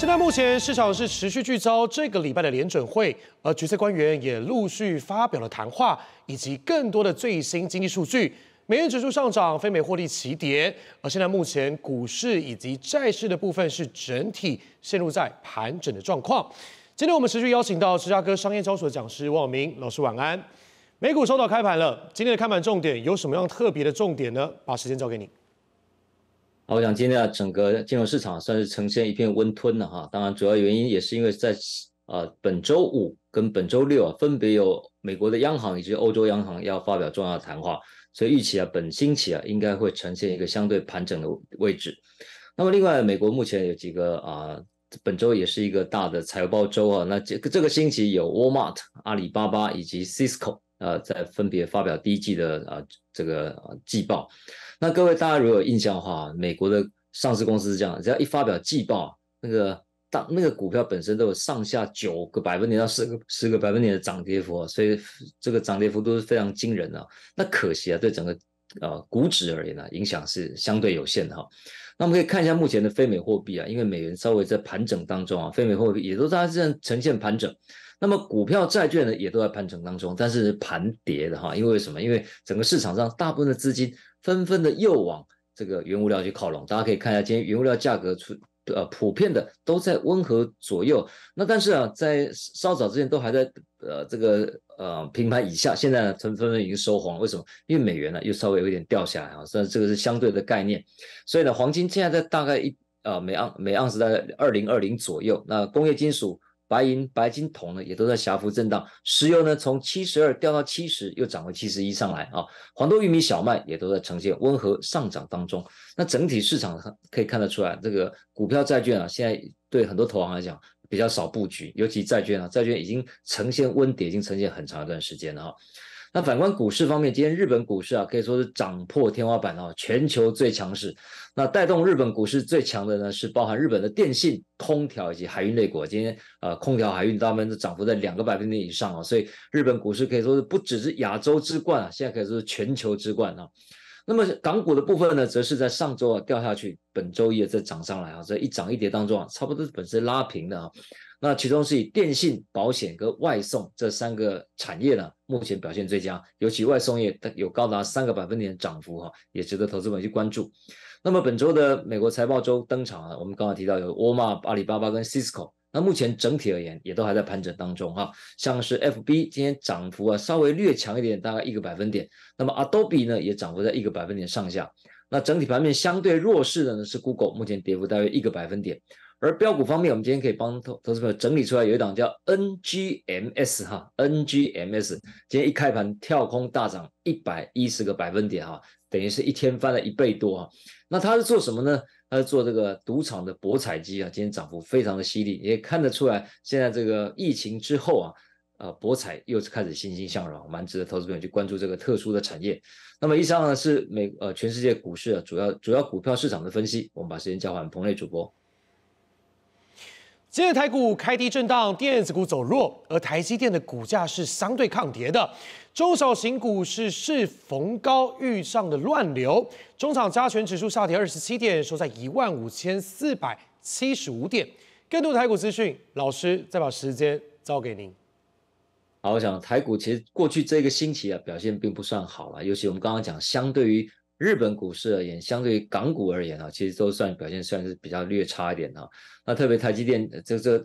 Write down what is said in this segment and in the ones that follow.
现在目前市场是持续聚焦这个礼拜的联准会，而决策官员也陆续发表了谈话，以及更多的最新经济数据。美元指数上涨，非美获利起跌。而现在目前股市以及债市的部分是整体陷入在盘整的状况。今天我们持续邀请到芝加哥商业交所的讲师王小明老师晚安。美股收到开盘了，今天的开盘重点有什么样特别的重点呢？把时间交给你。好，我想今天啊，整个金融市场算是呈现一片温吞的哈。当然，主要原因也是因为在呃本周五跟本周六啊，分别有美国的央行以及欧洲央行要发表重要的谈话，所以预期啊，本星期啊应该会呈现一个相对盘整的位置。那么，另外，美国目前有几个啊，本周也是一个大的财报周啊。那这这个星期有 Walmart、阿里巴巴以及 Cisco。呃，在分别发表第一季的呃这个季报，那各位大家如果有印象的话，美国的上市公司是这样，只要一发表季报，那个当那个股票本身都有上下九个百分点到十个十个百分点的涨跌幅，所以这个涨跌幅都是非常惊人啊。那可惜啊，对整个呃股指而言呢，影响是相对有限的哈。那我们可以看一下目前的非美货币啊，因为美元稍微在盘整当中啊，非美货币也都大致这样呈现盘整。那么股票、债券呢，也都在盘中当中，但是盘跌的哈，因为什么？因为整个市场上大部分的资金纷纷的又往这个原物料去靠拢。大家可以看一下，今天原物料价格出呃，普遍的都在温和左右。那但是啊，在稍早之前都还在呃这个呃平盘以下，现在呢，都纷纷已经收红了。为什么？因为美元呢又稍微有一点掉下来啊，以这个是相对的概念。所以呢，黄金现在在大概一呃每盎每盎司在二零二零左右。那工业金属。白银、白金、铜呢，也都在小幅震荡；石油呢，从七十二掉到七十，又涨回七十一上来啊。黄豆、玉米、小麦也都在呈现温和上涨当中。那整体市场可以看得出来，这个股票、债券啊，现在对很多投行来讲比较少布局，尤其债券啊，债券已经呈现温跌，已经呈现很长一段时间了哈。那反观股市方面，今天日本股市啊可以说是涨破天花板啊，全球最强势。那带动日本股市最强的呢，是包含日本的电信、空调以及海运类股。今天呃，空调、海运大部分都涨幅在两个百分点以上啊，所以日本股市可以说是不只是亚洲之冠啊，现在可以说是全球之冠啊。那么港股的部分呢，则是在上周啊掉下去，本周一再涨上来啊，在一涨一跌当中啊，差不多本身拉平的啊。那其中是以电信、保险跟外送这三个产业呢，目前表现最佳，尤其外送业有高达三个百分点涨幅哈，也值得投资者去关注。那么本周的美国财报周登场啊，我们刚刚提到有沃尔玛、阿里巴巴跟 Cisco。那目前整体而言，也都还在盘整当中哈。像是 FB 今天涨幅啊稍微略强一点，大概一个百分点。那么 Adobe 呢也涨幅在一个百分点上下。那整体盘面相对弱势的呢是 Google，目前跌幅大约一个百分点。而标股方面，我们今天可以帮投投资朋友整理出来，有一档叫 NGMS 哈，NGMS，今天一开盘跳空大涨一百一十个百分点哈，等于是一天翻了一倍多哈。那它是做什么呢？它是做这个赌场的博彩机啊，今天涨幅非常的犀利，也看得出来，现在这个疫情之后啊，呃，博彩又是开始欣欣向荣，蛮值得投资朋友去关注这个特殊的产业。那么以上呢是美呃全世界股市啊主要主要股票市场的分析，我们把时间交还彭磊主播。今日台股开低震荡，电子股走弱，而台积电的股价是相对抗跌的。中小型股是逢高遇上的乱流，中场加权指数下跌二十七点，收在一万五千四百七十五点。更多台股资讯，老师再把时间交给您。好，我想台股其实过去这个星期啊表现并不算好了，尤其我们刚刚讲相对于。日本股市而言，相对于港股而言啊，其实都算表现算是比较略差一点啊。那特别台积电，这这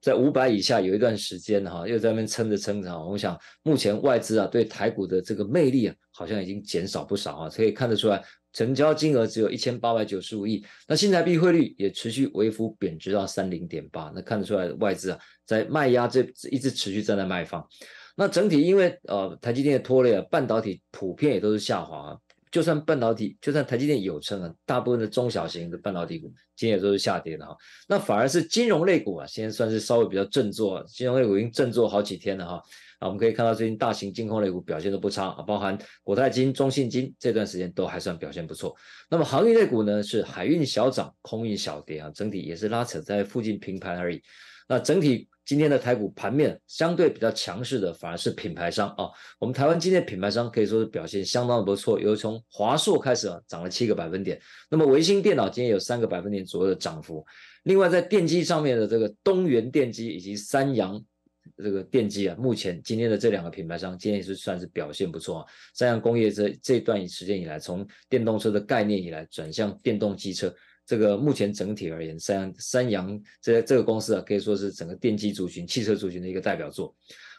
在五百以下有一段时间哈，又在那边撑着撑着。我想目前外资啊对台股的这个魅力啊，好像已经减少不少啊。可以看得出来，成交金额只有一千八百九十五亿。那新台币汇率也持续微幅贬值到三零点八，那看得出来外资啊在卖压这一直持续站在卖方。那整体因为呃台积电的拖累啊，半导体普遍也都是下滑。就算半导体，就算台积电有升啊，大部分的中小型的半导体股今天也都是下跌的哈。那反而是金融类股啊，现在算是稍微比较振作，金融类股已经振作好几天了哈。啊，我们可以看到最近大型金控类股表现都不差啊，包含国泰金、中信金这段时间都还算表现不错。那么航运类股呢，是海运小涨，空运小跌啊，整体也是拉扯在附近平盘而已。那整体今天的台股盘面相对比较强势的，反而是品牌商啊。我们台湾今天品牌商可以说是表现相当不错，由从华硕开始啊涨了七个百分点。那么维新电脑今天有三个百分点左右的涨幅。另外在电机上面的这个东元电机以及三洋这个电机啊，目前今天的这两个品牌商今天是算是表现不错。啊。三洋工业这这段时间以来，从电动车的概念以来转向电动机车。这个目前整体而言，三三洋这这个公司啊，可以说是整个电机族群、汽车族群的一个代表作。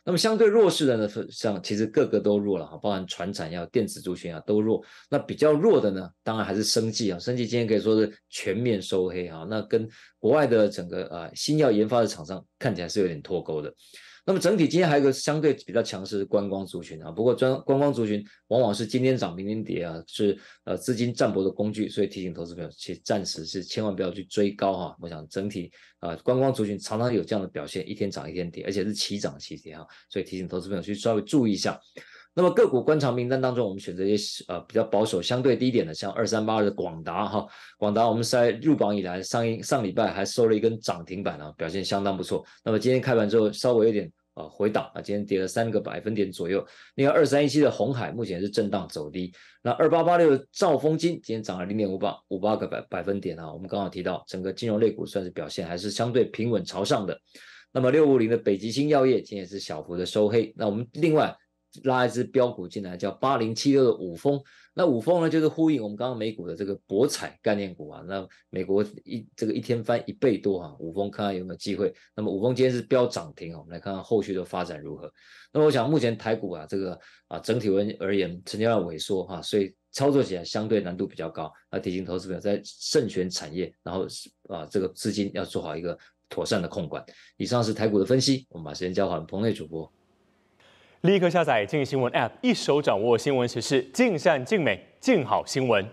那么相对弱势的呢，像其实个个都弱了哈，包含船产药、电子族群啊都弱。那比较弱的呢，当然还是生技啊，生技今天可以说是全面收黑啊，那跟国外的整个啊新药研发的厂商看起来是有点脱钩的。那么整体今天还有一个相对比较强势的观光族群啊，不过专观光族群往往是今天涨明天跌啊，是呃资金占搏的工具，所以提醒投资朋友去暂时是千万不要去追高哈。我想整体啊观光族群常常有这样的表现，一天涨一天跌，而且是齐涨齐跌哈，所以提醒投资朋友去稍微注意一下。那么个股观察名单当中，我们选择一些呃比较保守、相对低点的，像二三八二的广达哈，广达我们在入榜以来，上一上礼拜还收了一根涨停板啊，表现相当不错。那么今天开盘之后，稍微有点呃回档啊，今天跌了三个百分点左右。另外二三一七的红海目前是震荡走低，那二八八六的兆丰金今天涨了零点五八五八个百百分点啊。我们刚好提到，整个金融类股算是表现还是相对平稳朝上的。那么六五零的北极星药业今天是小幅的收黑。那我们另外。拉一支标股进来，叫八零七六的五峰。那五峰呢，就是呼应我们刚刚美股的这个博彩概念股啊。那美国一这个一天翻一倍多啊，五峰看看有没有机会。那么五峰今天是飙涨停啊，我们来看看后续的发展如何。那么我想目前台股啊，这个啊整体而言，成交量萎缩哈，所以操作起来相对难度比较高。那提醒投资者在慎选产业，然后啊这个资金要做好一个妥善的控管。以上是台股的分析，我们把时间交还彭内主播。立刻下载《静新闻》App，一手掌握新闻时事，尽善尽美，尽好新闻。